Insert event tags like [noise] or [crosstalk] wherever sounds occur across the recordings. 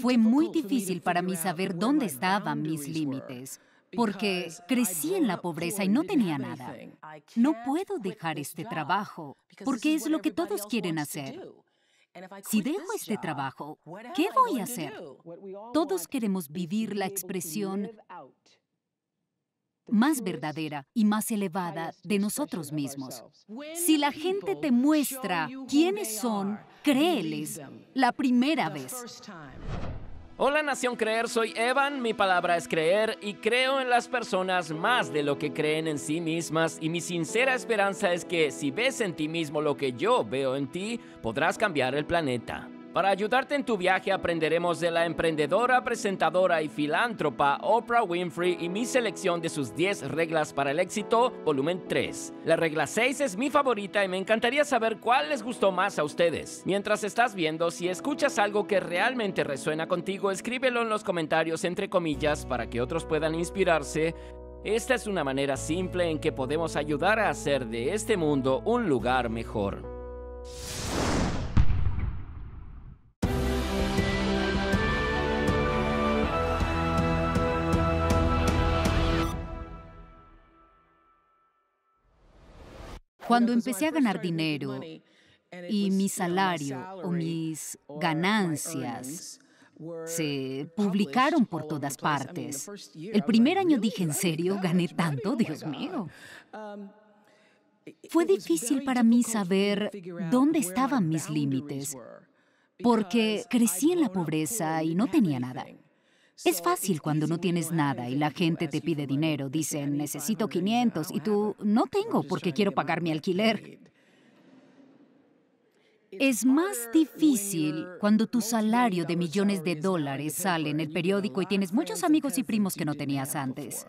Fue muy difícil para mí saber dónde estaban mis límites, porque crecí en la pobreza y no tenía nada. No puedo dejar este trabajo, porque es lo que todos quieren hacer. Si dejo este trabajo, ¿qué voy a hacer? Todos queremos vivir la expresión más verdadera y más elevada de nosotros mismos. Si la gente te muestra quiénes son, créeles la primera vez. Hola Nación Creer, soy Evan, mi palabra es creer y creo en las personas más de lo que creen en sí mismas y mi sincera esperanza es que si ves en ti mismo lo que yo veo en ti, podrás cambiar el planeta. Para ayudarte en tu viaje aprenderemos de la emprendedora, presentadora y filántropa Oprah Winfrey y mi selección de sus 10 reglas para el éxito, volumen 3. La regla 6 es mi favorita y me encantaría saber cuál les gustó más a ustedes. Mientras estás viendo, si escuchas algo que realmente resuena contigo, escríbelo en los comentarios entre comillas para que otros puedan inspirarse. Esta es una manera simple en que podemos ayudar a hacer de este mundo un lugar mejor. Cuando empecé a ganar dinero y mi salario o mis ganancias se publicaron por todas partes. El primer año dije, ¿en serio gané tanto? Oh Dios mío. Um, Fue difícil para mí saber dónde estaban mis límites, porque crecí en la pobreza y no tenía nada. Es fácil cuando no tienes nada y la gente te pide dinero, dicen, necesito 500 y tú, no tengo porque quiero pagar mi alquiler. Es más difícil cuando tu salario de millones de dólares sale en el periódico y tienes muchos amigos y primos que no tenías antes.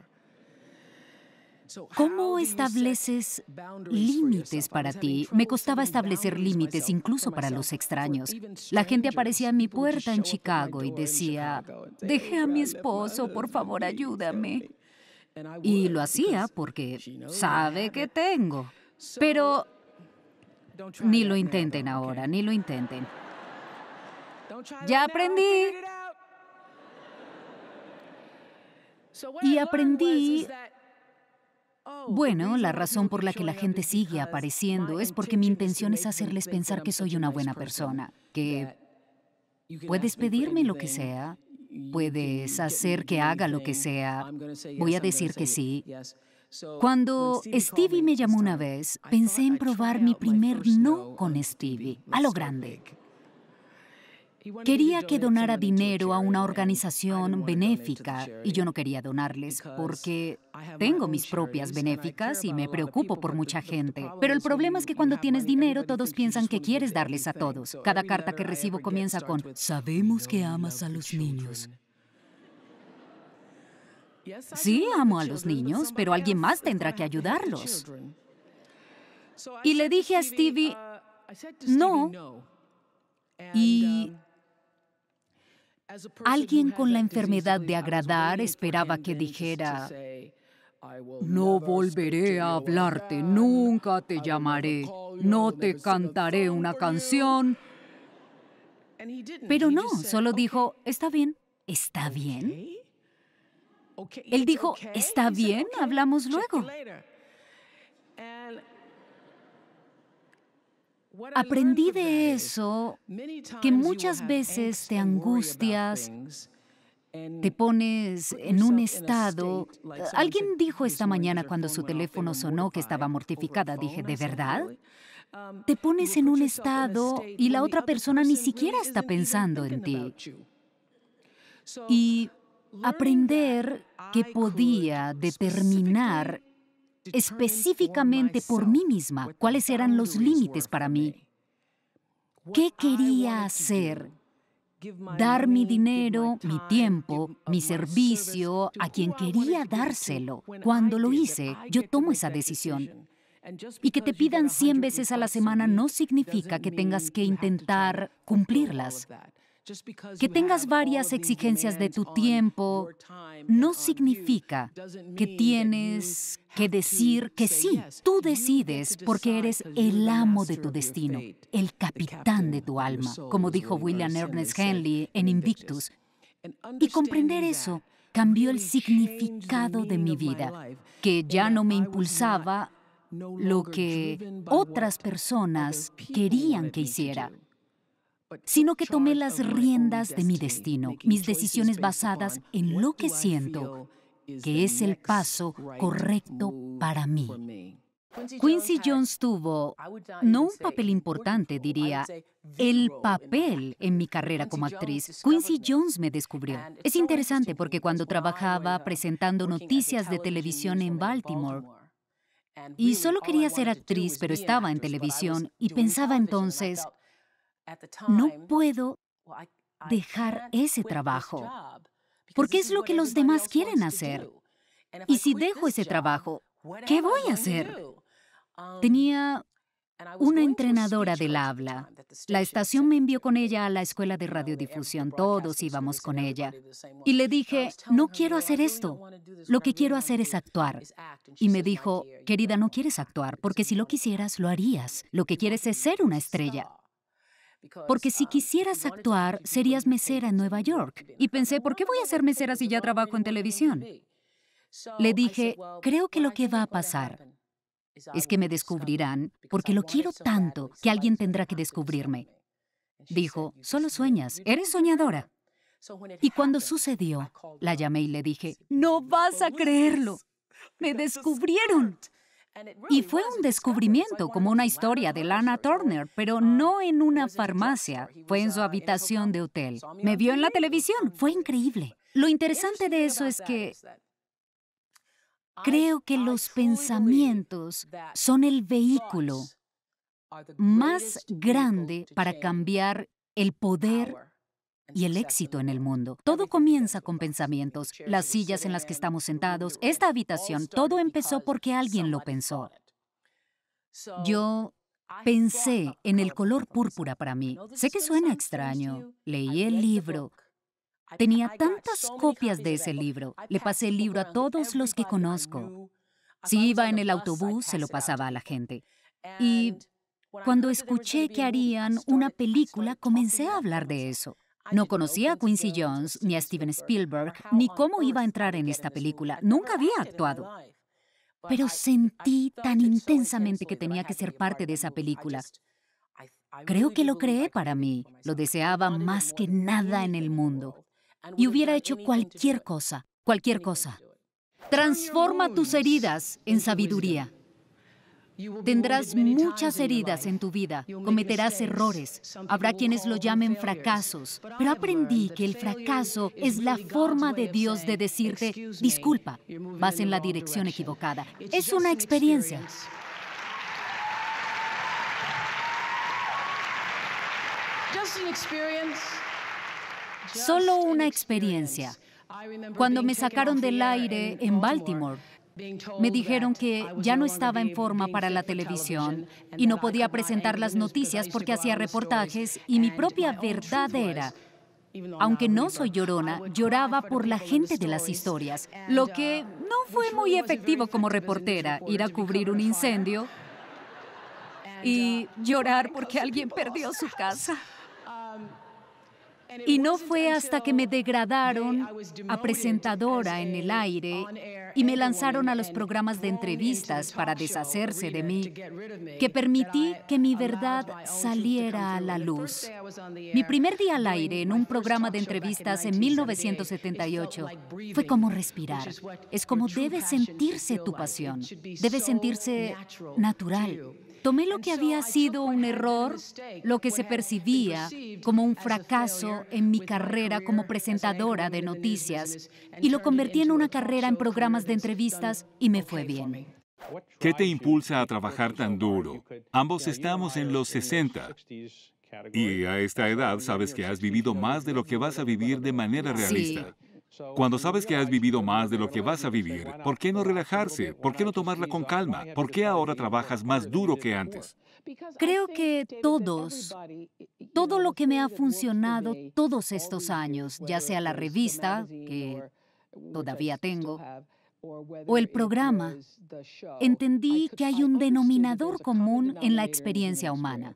¿Cómo estableces límites para ti? Me costaba establecer límites incluso para los extraños. La gente aparecía a mi puerta en Chicago y decía, dejé a mi esposo, por favor ayúdame. Y lo hacía porque sabe que tengo. Pero ni lo intenten ahora, ni lo intenten. Ya aprendí. Y aprendí Oh, bueno, la razón por la que la gente sigue apareciendo es porque mi intención es hacerles pensar que soy una buena persona, que puedes pedirme lo que sea, puedes hacer que haga lo que sea, voy a decir que sí. Cuando Stevie me llamó una vez, pensé en probar mi primer no con Stevie, a lo grande. Quería que donara dinero a una organización benéfica y yo no quería donarles porque tengo mis propias benéficas y me preocupo por mucha gente. Pero el problema es que cuando tienes dinero todos piensan que quieres darles a todos. Cada carta que recibo comienza con, sabemos que amas a los niños. Sí, amo a los niños, pero alguien más tendrá que ayudarlos. Y le dije a Stevie, uh, no. Y um, Alguien con la enfermedad de agradar esperaba que dijera, no volveré a hablarte, nunca te llamaré, no te cantaré una canción. Pero no, solo dijo, está bien, está bien. Él dijo, está bien, hablamos luego. Aprendí de eso que muchas veces te angustias, te pones en un estado... Eh, alguien dijo esta mañana cuando su teléfono sonó que estaba mortificada, dije, ¿de verdad? Um, te pones en un estado y la otra persona ni siquiera está pensando en ti. Y aprender que podía determinar específicamente por mí misma cuáles eran los límites para mí. ¿Qué quería hacer? Dar mi dinero, mi tiempo, mi servicio a quien quería dárselo. Cuando lo hice, yo tomo esa decisión. Y que te pidan 100 veces a la semana no significa que tengas que intentar cumplirlas. Que tengas varias exigencias de tu tiempo no significa que tienes que decir que sí. Tú decides porque eres el amo de tu destino, el capitán de tu alma, como dijo William Ernest Henley en Invictus. Y comprender eso cambió el significado de mi vida, que ya no me impulsaba lo que otras personas querían que hiciera, sino que tomé las riendas de mi destino, mis decisiones basadas en lo que siento, que es el paso correcto para mí. Quincy Jones tuvo, no un papel importante, diría, el papel en mi carrera como actriz. Quincy Jones me descubrió. Es interesante porque cuando trabajaba presentando noticias de televisión en Baltimore, y solo quería ser actriz, pero estaba en televisión y pensaba entonces, no puedo dejar ese trabajo porque es lo que los demás quieren hacer. Y si dejo ese trabajo, ¿qué voy a hacer? Um, Tenía una entrenadora del habla. La estación me envió con ella a la escuela de radiodifusión. Todos íbamos con ella. Y le dije, no quiero hacer esto. Lo que quiero hacer es actuar. Y me dijo, querida, no quieres actuar, porque si lo quisieras, lo harías. Lo que quieres es ser una estrella. Porque si quisieras actuar, serías mesera en Nueva York. Y pensé, ¿por qué voy a ser mesera si ya trabajo en televisión? Le dije, creo que lo que va a pasar es que me descubrirán porque lo quiero tanto que alguien tendrá que descubrirme. Dijo, solo sueñas, eres soñadora. Y cuando sucedió, la llamé y le dije, no vas a creerlo, me descubrieron. Y fue un descubrimiento como una historia de Lana Turner, pero um, no en una farmacia, fue en su uh, habitación de hotel. Me vio en la televisión, fue increíble. Lo interesante de eso es que creo que los pensamientos son el vehículo más grande para cambiar el poder y el éxito en el mundo. Todo comienza con pensamientos, las sillas en las que estamos sentados, esta habitación, todo empezó porque alguien lo pensó. Yo pensé en el color púrpura para mí. Sé que suena extraño. Leí el libro. Tenía tantas copias de ese libro. Le pasé el libro a todos los que conozco. Si iba en el autobús, se lo pasaba a la gente. Y cuando escuché que harían una película, comencé a hablar de eso. No conocía a Quincy Jones ni a Steven Spielberg, ni cómo iba a entrar en esta película. Nunca había actuado. Pero sentí tan intensamente que tenía que ser parte de esa película. Creo que lo creé para mí. Lo deseaba más que nada en el mundo. Y hubiera hecho cualquier cosa, cualquier cosa. Transforma tus heridas en sabiduría. Tendrás muchas heridas en tu vida, cometerás errores, habrá quienes lo llamen fracasos, pero aprendí que el fracaso es la forma de Dios de decirte, disculpa, vas en la dirección equivocada. Es una experiencia. Solo una experiencia. Cuando me sacaron del aire en Baltimore, me dijeron que ya no estaba en forma para la televisión y no podía presentar las noticias porque hacía reportajes y mi propia verdad era, aunque no soy llorona, lloraba por la gente de las historias, lo uh, que no fue muy efectivo como reportera, ir a cubrir un incendio y uh, llorar porque alguien perdió su casa. Um, y no fue hasta que me degradaron a presentadora en el aire y me lanzaron a los programas de entrevistas para deshacerse de mí, que permití que mi verdad saliera a la luz. Mi primer día al aire en un programa de entrevistas en 1978 fue como respirar. Es como debe sentirse tu pasión, debe sentirse natural. Tomé lo que había sido un error, lo que se percibía como un fracaso en mi carrera como presentadora de noticias, y lo convertí en una carrera en programas de entrevistas y me fue bien. ¿Qué te impulsa a trabajar tan duro? Ambos estamos en los 60. Y a esta edad sabes que has vivido más de lo que vas a vivir de manera realista. Cuando sabes que has vivido más de lo que vas a vivir, ¿por qué no relajarse? ¿Por qué no tomarla con calma? ¿Por qué ahora trabajas más duro que antes? Creo que todos, todo lo que me ha funcionado todos estos años, ya sea la revista, que todavía tengo, o el programa, entendí que hay un denominador común en la experiencia humana.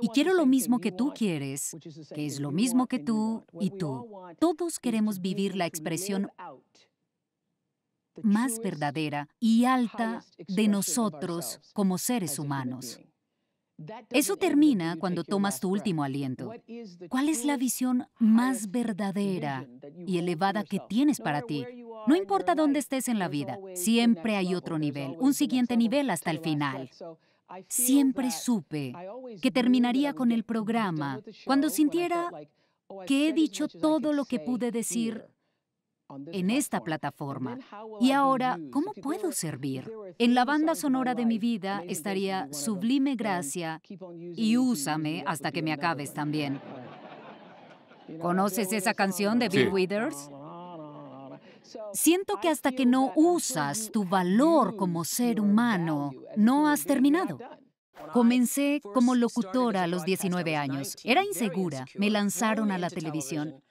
Y quiero lo mismo que tú quieres, que es lo mismo que tú y tú. Todos queremos vivir la expresión más verdadera y alta de nosotros como seres humanos. Eso termina cuando tomas tu último aliento. ¿Cuál es la visión más verdadera y elevada que tienes para ti? No importa dónde estés en la vida, siempre hay otro nivel, un siguiente nivel hasta el final. Siempre supe que terminaría con el programa cuando sintiera oh, que he dicho todo lo que pude decir en esta plataforma. Y ahora, ¿cómo puedo servir? En la banda sonora de mi vida estaría Sublime Gracia y Úsame hasta que me acabes también. ¿Conoces esa um, canción de Bill Withers? Um, Siento que hasta que no usas tu valor como ser humano, no has terminado. Comencé como locutora a los 19 años. Era insegura. Me lanzaron a la televisión.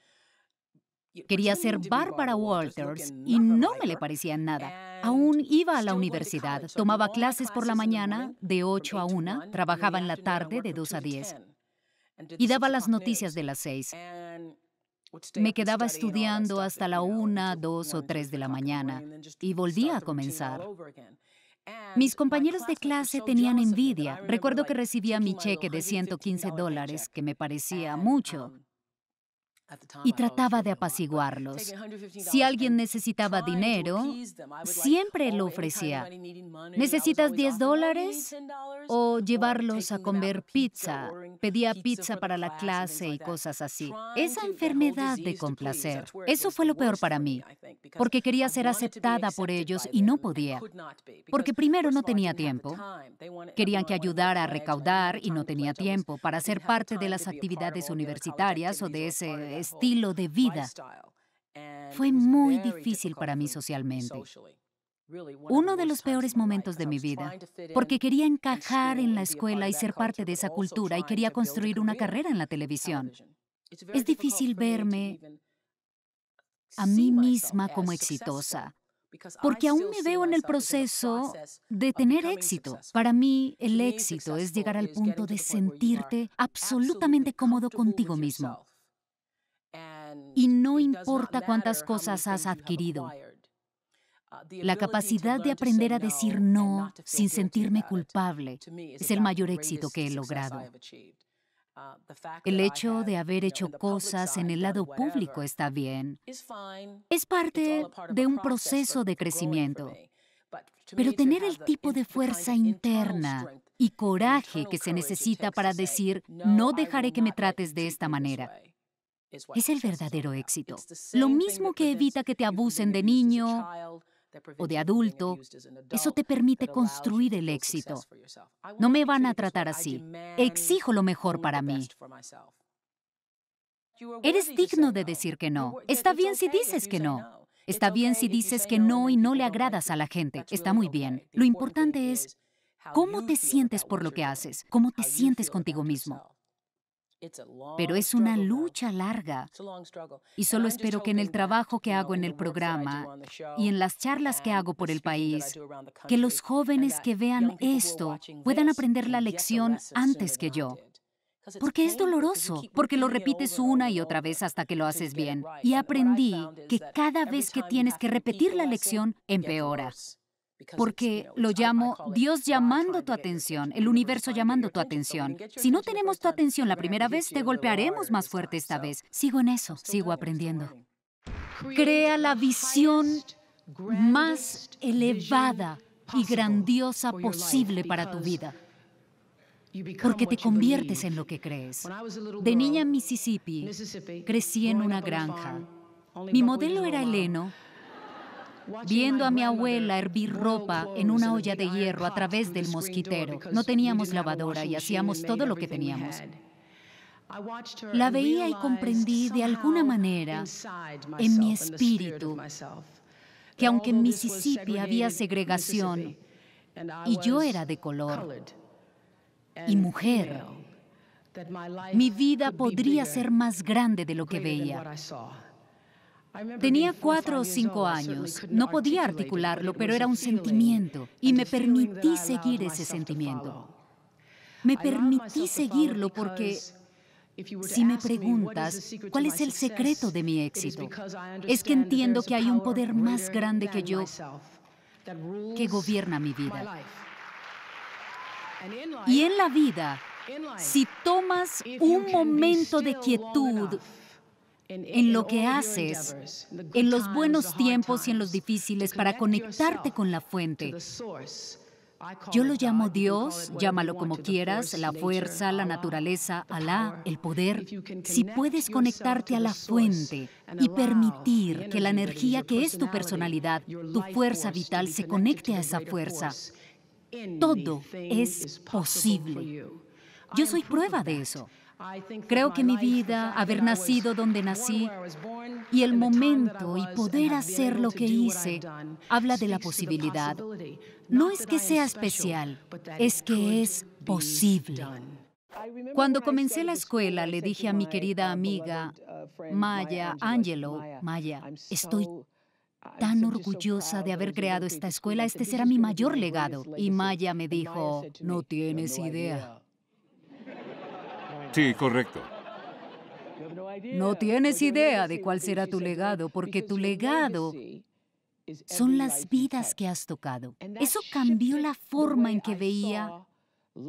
Quería ser Barbara Walters y no me le parecía nada. Aún iba a la universidad, tomaba clases por la mañana de 8 a 1, trabajaba en la tarde de 2 a 10 y daba las noticias de las 6. Me quedaba estudiando hasta la una, dos o tres de la mañana y volvía a comenzar. Mis compañeros de clase tenían envidia. Recuerdo que recibía mi cheque de 115 dólares, que me parecía mucho, um, y trataba de apaciguarlos. Si alguien necesitaba dinero, siempre lo ofrecía. ¿Necesitas 10 dólares? O llevarlos a comer pizza. Pedía pizza para la clase y cosas así. Esa enfermedad de complacer. Eso fue lo peor para mí, porque quería ser aceptada por ellos y no podía. Porque primero no tenía tiempo. Querían que ayudara a recaudar y no tenía tiempo para ser parte de las actividades universitarias o de ese estilo de vida. Fue muy difícil para mí socialmente. Uno de los peores momentos de mi vida, porque quería encajar en la escuela y ser parte de esa cultura y quería construir una carrera en la televisión. Es difícil verme a mí misma como exitosa, porque aún me veo en el proceso de tener éxito. Para mí, el éxito es llegar al punto de sentirte absolutamente cómodo contigo mismo. Y no importa cuántas cosas has adquirido. Uh, La capacidad de aprender a decir no sin sentirme culpable es el mayor éxito que he logrado. Uh, el hecho de haber hecho cosas en el lado público está bien. Es parte de un proceso de crecimiento. Pero tener el tipo de fuerza interna y coraje que se necesita para decir, no dejaré que me trates de esta manera es el verdadero éxito. Lo mismo que evita que te abusen de niño o de adulto, eso te permite construir el éxito. No me van a tratar así. Exijo lo mejor para mí. Eres digno de decir que no. Está bien si dices que no. Está bien si dices que no y no le agradas a la gente. Está muy bien. Lo importante es cómo te sientes por lo que haces, cómo te sientes contigo mismo. Pero es una lucha larga y solo espero que en el trabajo que hago en el programa y en las charlas que hago por el país, que los jóvenes que vean esto puedan aprender la lección antes que yo. Porque es doloroso, porque lo repites una y otra vez hasta que lo haces bien. Y aprendí que cada vez que tienes que repetir la lección, empeora porque lo llamo Dios llamando tu atención, el universo llamando tu atención. Si no tenemos tu atención la primera vez, te golpearemos más fuerte esta vez. Sigo en eso, sigo aprendiendo. Crea la visión más elevada y grandiosa posible para tu vida porque te conviertes en lo que crees. De niña en Mississippi, crecí en una granja. Mi modelo era Eleno viendo a mi abuela hervir ropa en una olla de hierro a través del mosquitero. No teníamos lavadora y hacíamos todo lo que teníamos. La veía y comprendí de alguna manera en mi espíritu que aunque en Mississippi había segregación y yo era de color y mujer, mi vida podría ser más grande de lo que veía. Tenía cuatro o cinco años, no podía articularlo, pero era un sentimiento y me permití seguir ese sentimiento. Me permití seguirlo porque si me preguntas cuál es el secreto de mi éxito, es que entiendo que hay un poder más grande que yo que gobierna mi vida. Y en la vida, si tomas un momento de quietud en lo que haces, en los buenos tiempos y en los difíciles, para conectarte con la fuente. Yo lo llamo Dios, llámalo como quieras, la fuerza, la naturaleza, Alá, el poder. Si puedes conectarte a la fuente y permitir que la energía que es tu personalidad, tu fuerza vital, se conecte a esa fuerza, todo es posible. Yo soy prueba de eso. Creo que mi vida, haber nacido donde nací y el momento y poder hacer lo que hice habla de la posibilidad. No es que sea especial, es que es posible. Cuando comencé la escuela le dije a mi querida uh, amiga uh, Maya Angelo, Maya, estoy tan orgullosa de haber creado esta escuela, este será mi mayor legado. Y Maya me dijo, no tienes idea. Sí, correcto. No tienes idea de cuál será tu legado, porque tu legado son las vidas que has tocado. Eso cambió la forma en que veía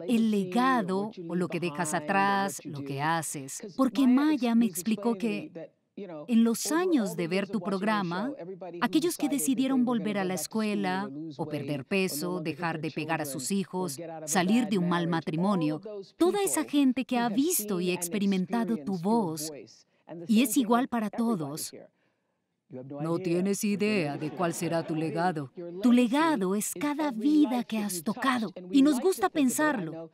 el legado o lo que dejas atrás, lo que haces. Porque Maya me explicó que en los años de ver tu programa, aquellos que decidieron volver a la escuela o perder peso, dejar de pegar a sus hijos, salir de un mal matrimonio, toda esa gente que ha visto y experimentado tu voz, y es igual para todos, no tienes idea de cuál será tu legado. Tu legado es cada vida que has tocado y nos gusta pensarlo.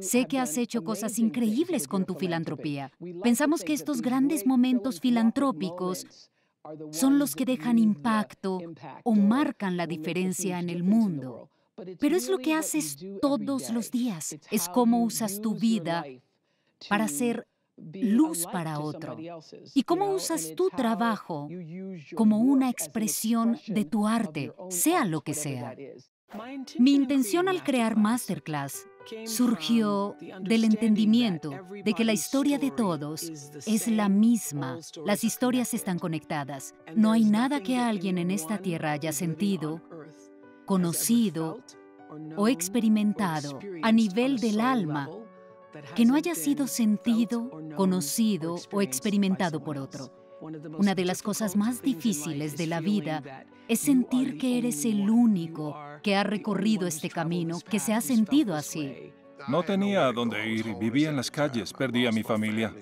Sé que has hecho cosas increíbles con tu filantropía. Pensamos que estos grandes momentos filantrópicos son los que dejan impacto o marcan la diferencia en el mundo. Pero es lo que haces todos los días, es cómo usas tu vida para ser luz para otro y cómo usas tu trabajo como una expresión de tu arte, sea lo que sea. Mi intención al crear Masterclass surgió del entendimiento de que la historia de todos es la misma. Las historias están conectadas. No hay nada que alguien en esta tierra haya sentido, conocido o experimentado a nivel del alma que no haya sido sentido, conocido o experimentado por otro. Una de las cosas más difíciles de la vida es sentir que eres el único que ha recorrido este camino, que se ha sentido así. No tenía a dónde ir, vivía en las calles, perdí a mi familia.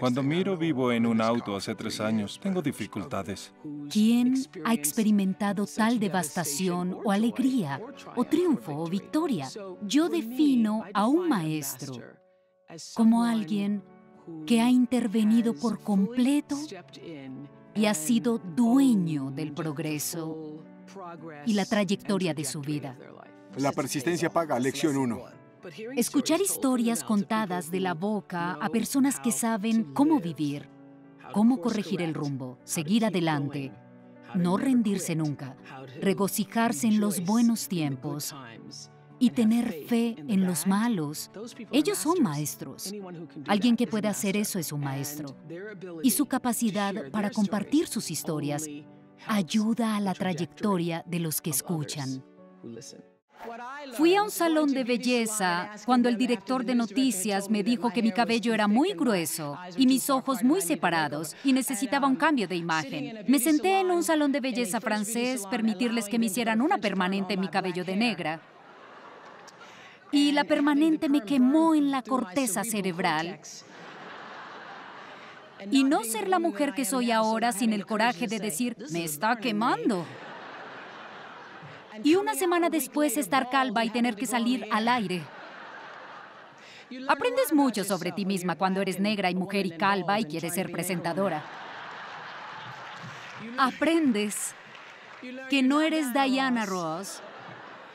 Cuando miro vivo en un auto hace tres años, tengo dificultades. ¿Quién ha experimentado tal devastación o alegría o triunfo o victoria? Yo defino a un maestro como alguien que ha intervenido por completo y ha sido dueño del progreso y la trayectoria de su vida. La persistencia paga, lección 1. Escuchar historias contadas de la boca a personas que saben cómo vivir, cómo corregir el rumbo, seguir adelante, no rendirse nunca, regocijarse en los buenos tiempos y tener fe en los malos. Ellos son maestros. Alguien que pueda hacer eso es un maestro. Y su capacidad para compartir sus historias ayuda a la trayectoria de los que escuchan. Fui a un salón de belleza cuando el director de noticias me dijo que mi cabello era muy grueso y mis ojos muy separados y necesitaba un cambio de imagen. Me senté en un salón de belleza francés, permitirles que me hicieran una permanente en mi cabello de negra y la permanente me quemó en la corteza cerebral. Y no ser la mujer que soy ahora sin el coraje de decir, me está quemando. Y una semana después estar calva y tener que salir al aire. Aprendes mucho sobre ti misma cuando eres negra y mujer y calva y quieres ser presentadora. Aprendes que no eres Diana Ross,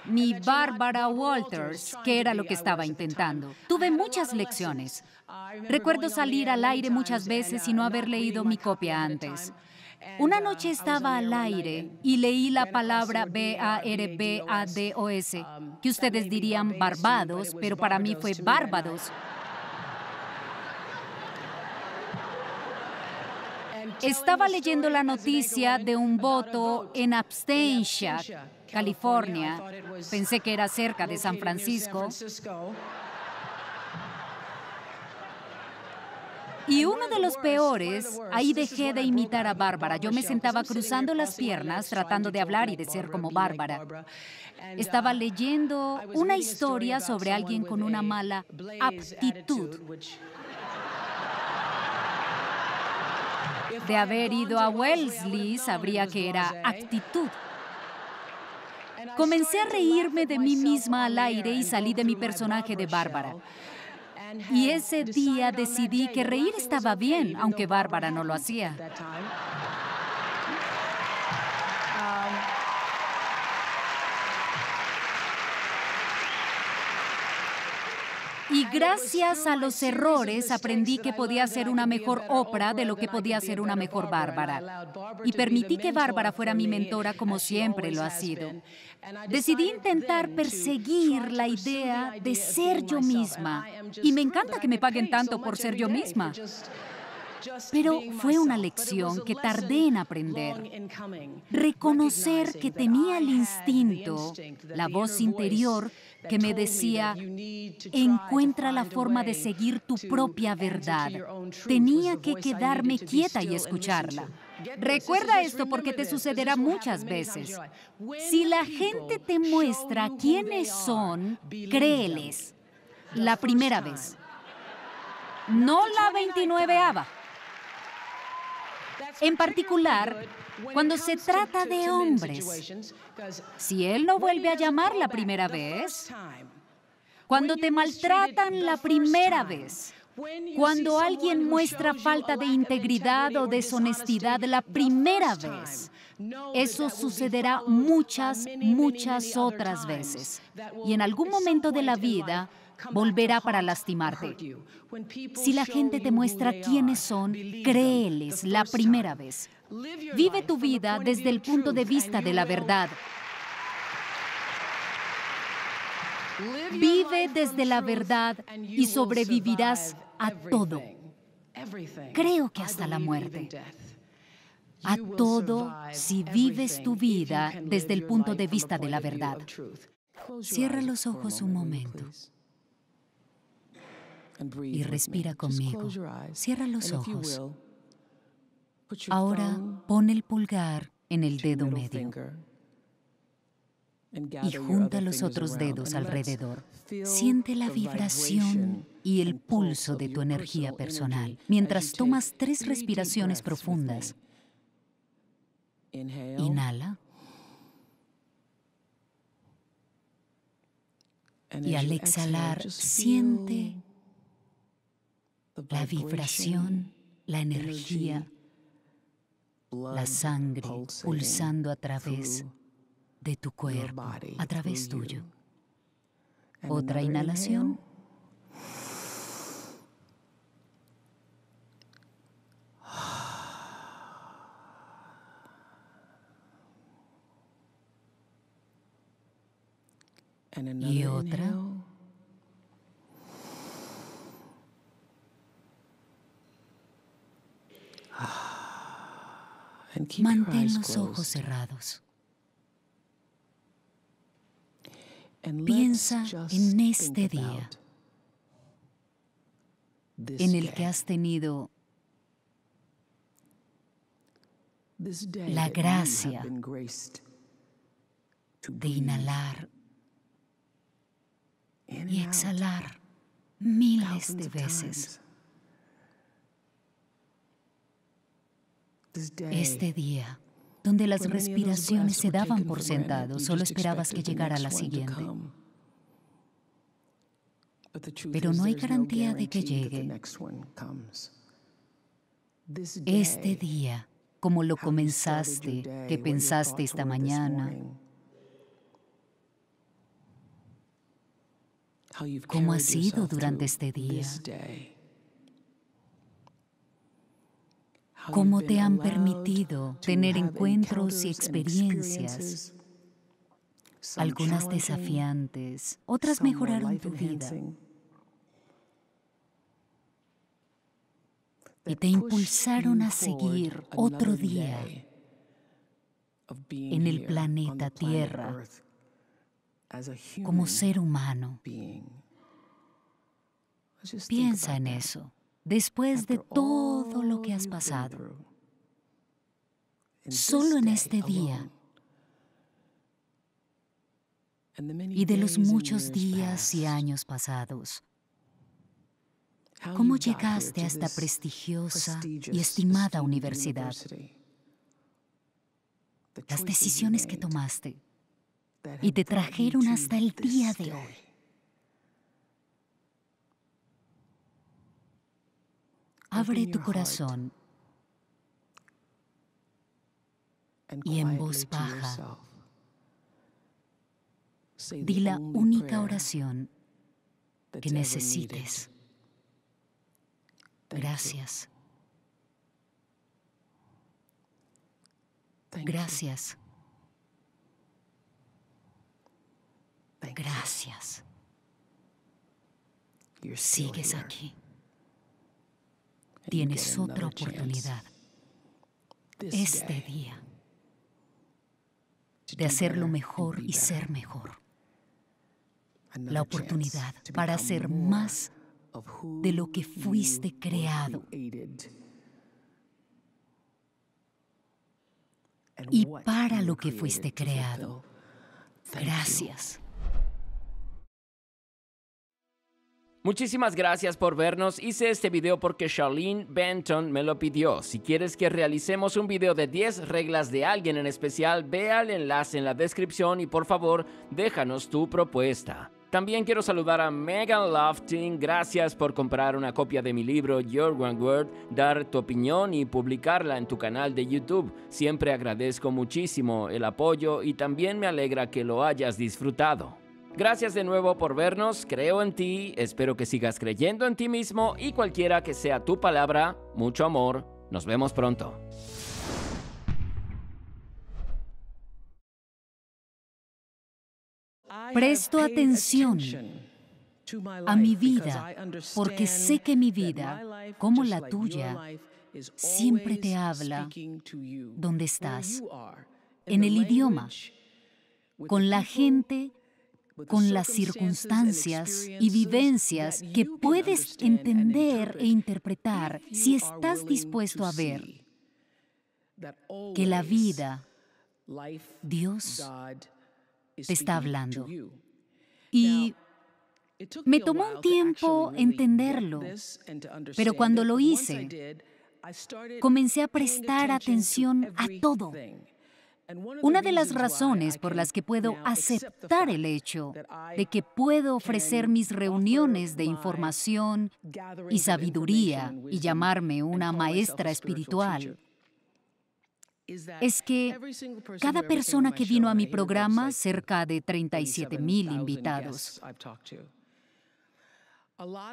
ni Bárbara Walters, que era lo que estaba intentando. Tuve muchas lecciones. Recuerdo salir al aire muchas veces y no haber leído mi copia antes. Una noche estaba al aire y leí la palabra B-A-R-B-A-D-O-S, que ustedes dirían Barbados, pero para mí fue Bárbados. Estaba leyendo la noticia de un voto en abstención. California. Pensé que era cerca de San Francisco. Y uno de los peores, ahí dejé de imitar a Bárbara. Yo me sentaba cruzando las piernas, tratando de hablar y de ser como Bárbara. Estaba leyendo una historia sobre alguien con una mala aptitud. De haber ido a Wellesley, sabría que era aptitud. Comencé a reírme de mí misma al aire y salí de mi personaje de Bárbara. Y ese día decidí que reír estaba bien, aunque Bárbara no lo hacía. Y gracias a los errores aprendí que podía ser una mejor Oprah de lo que podía ser una mejor Bárbara. Y permití que Bárbara fuera mi mentora como siempre lo ha sido. Decidí intentar perseguir la idea de ser yo misma. Y me encanta que me paguen tanto por ser yo misma. Pero fue una lección que tardé en aprender. Reconocer que tenía el instinto, la voz interior, que me decía, encuentra la forma de seguir tu propia verdad. Tenía que quedarme quieta y escucharla. Recuerda esto porque te sucederá muchas veces. Si la gente te muestra quiénes son, créeles. La primera vez. No la 29ava. En particular, cuando se trata de hombres, si él no vuelve a llamar la primera vez, cuando te maltratan la primera vez, cuando alguien muestra falta de integridad o deshonestidad la primera vez, eso sucederá muchas, muchas otras veces. Y en algún momento de la vida, volverá para lastimarte. Si la gente te muestra quiénes son, créeles la primera vez. Vive tu vida desde el punto de vista de la verdad. Vive desde la verdad y sobrevivirás a todo. Creo que hasta la muerte. A todo si vives tu vida desde el punto de vista de la verdad. Cierra los ojos un momento y respira conmigo. Cierra los ojos. Ahora pon el pulgar en el dedo medio y junta los otros dedos alrededor. Siente la vibración y el pulso de tu energía personal mientras tomas tres respiraciones profundas. Inhala. Y al exhalar, siente la vibración, la energía, la sangre pulsando a través de tu cuerpo, a través tuyo. Otra inhalación. [sighs] Y otra. Mantén los ojos cerrados. Piensa en este día en el que has tenido la gracia de inhalar y exhalar miles de veces. Este día, donde las respiraciones se daban por sentado, solo esperabas que llegara la siguiente. Pero no hay garantía de que llegue. Este día, como lo comenzaste, que pensaste esta mañana, cómo ha sido durante este día. cómo te han permitido tener encuentros y experiencias, algunas desafiantes, otras mejoraron tu vida. Y te impulsaron a seguir otro día en el planeta Tierra como ser humano. Piensa en eso después de todo lo que has pasado, solo en este día y de los muchos días y años pasados, ¿cómo llegaste a esta prestigiosa y estimada universidad? Las decisiones que tomaste y te trajeron hasta el día de hoy. Abre tu corazón y en voz baja di la única oración que necesites. Gracias. Gracias. Gracias. Sigues aquí tienes otra oportunidad este día de hacerlo mejor y ser mejor. La oportunidad para ser más de lo que fuiste creado. Y para lo que fuiste creado. Gracias. Muchísimas gracias por vernos. Hice este video porque Charlene Benton me lo pidió. Si quieres que realicemos un video de 10 reglas de alguien en especial, ve al enlace en la descripción y por favor déjanos tu propuesta. También quiero saludar a Megan Lofting. Gracias por comprar una copia de mi libro Your One Word, dar tu opinión y publicarla en tu canal de YouTube. Siempre agradezco muchísimo el apoyo y también me alegra que lo hayas disfrutado. Gracias de nuevo por vernos, creo en ti, espero que sigas creyendo en ti mismo y cualquiera que sea tu palabra, mucho amor, nos vemos pronto. Presto atención a mi vida porque sé que mi vida, como la tuya, siempre te habla donde estás, en el idioma, con la gente con las circunstancias y vivencias que puedes entender e interpretar si estás dispuesto a ver que la vida, Dios, te está hablando. Y me tomó un tiempo entenderlo, pero cuando lo hice, comencé a prestar atención a todo una de las razones por las que puedo aceptar el hecho de que puedo ofrecer mis reuniones de información y sabiduría y llamarme una maestra espiritual es que cada persona que vino a mi programa, cerca de 37 mil invitados,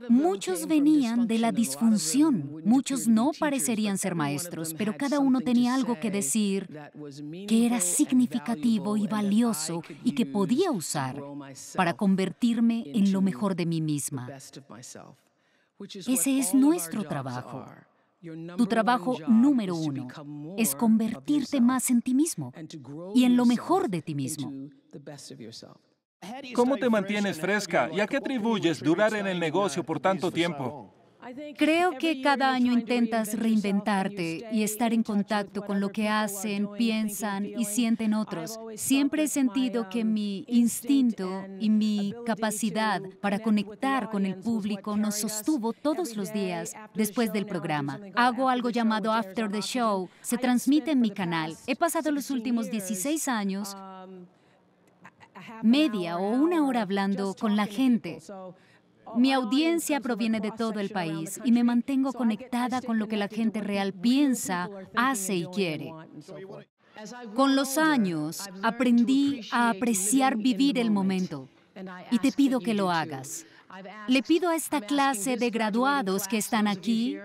Muchos venían de la disfunción, muchos no parecerían ser maestros, pero cada uno tenía algo que decir que era significativo y valioso y que podía usar para convertirme en lo mejor de mí misma. Ese es nuestro trabajo. Tu trabajo número uno es convertirte más en ti mismo y en lo mejor de ti mismo. ¿Cómo te mantienes fresca y a qué atribuyes durar en el negocio por tanto tiempo? Creo que cada año intentas reinventarte y estar en contacto con lo que hacen, piensan y sienten otros. Siempre he sentido que um, mi instinto y mi capacidad para conectar con el público nos sostuvo todos los días después del programa. Hago algo llamado After the Show, se transmite en mi canal. He pasado um, los últimos 16 años um, media o una hora hablando con la gente. Mi audiencia proviene de todo el país y me mantengo conectada con lo que la gente real piensa, hace y quiere. Con los años aprendí a apreciar vivir el momento y te pido que lo hagas. Le pido a esta clase de graduados que están aquí,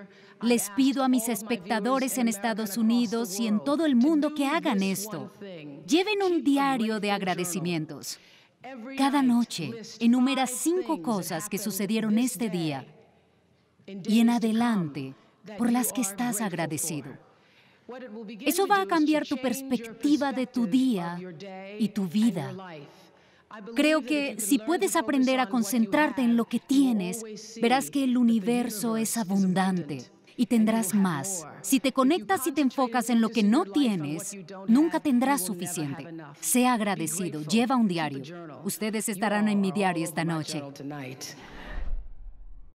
les pido a mis espectadores en Estados Unidos y en todo el mundo que hagan esto. Lleven un diario de agradecimientos. Cada noche enumera cinco cosas que sucedieron este día y en adelante por las que estás agradecido. Eso va a cambiar tu perspectiva de tu día y tu vida. Creo que si puedes aprender a concentrarte en lo que tienes, verás que el universo es abundante y tendrás más. Si te conectas y te enfocas en lo que no tienes, nunca tendrás suficiente. Sea agradecido, lleva un diario. Ustedes estarán en mi diario esta noche.